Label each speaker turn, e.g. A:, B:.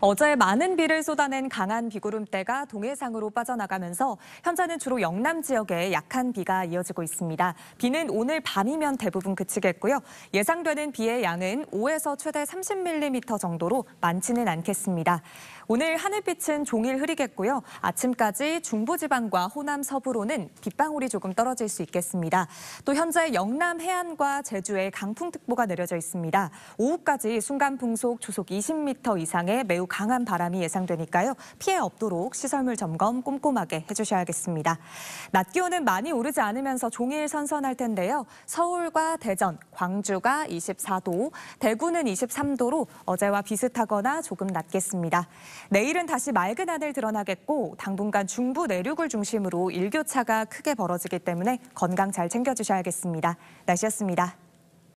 A: 어제 많은 비를 쏟아낸 강한 비구름대가 동해상으로 빠져나가면서 현재는 주로 영남 지역에 약한 비가 이어지고 있습니다. 비는 오늘 밤이면 대부분 그치겠고요. 예상되는 비의 양은 5에서 최대 30mm 정도로 많지는 않겠습니다. 오늘 하늘빛은 종일 흐리겠고요. 아침까지 중부지방과 호남 서부로는 빗방울이 조금 떨어질 수 있겠습니다. 또 현재 영남 해안과 제주에 강풍특보가 내려져 있습니다. 오후까지 순간풍속 초속 20m 이상의 매우 강한 바람이 예상되니까요. 피해 없도록 시설물 점검 꼼꼼하게 해주셔야겠습니다. 낮 기온은 많이 오르지 않으면서 종일 선선할 텐데요. 서울과 대전, 광주가 24도, 대구는 23도로 어제와 비슷하거나 조금 낮겠습니다. 내일은 다시 맑은 하늘 드러나겠고 당분간 중부 내륙을 중심으로 일교차가 크게 벌어지기 때문에 건강 잘 챙겨주셔야겠습니다. 날씨였습니다.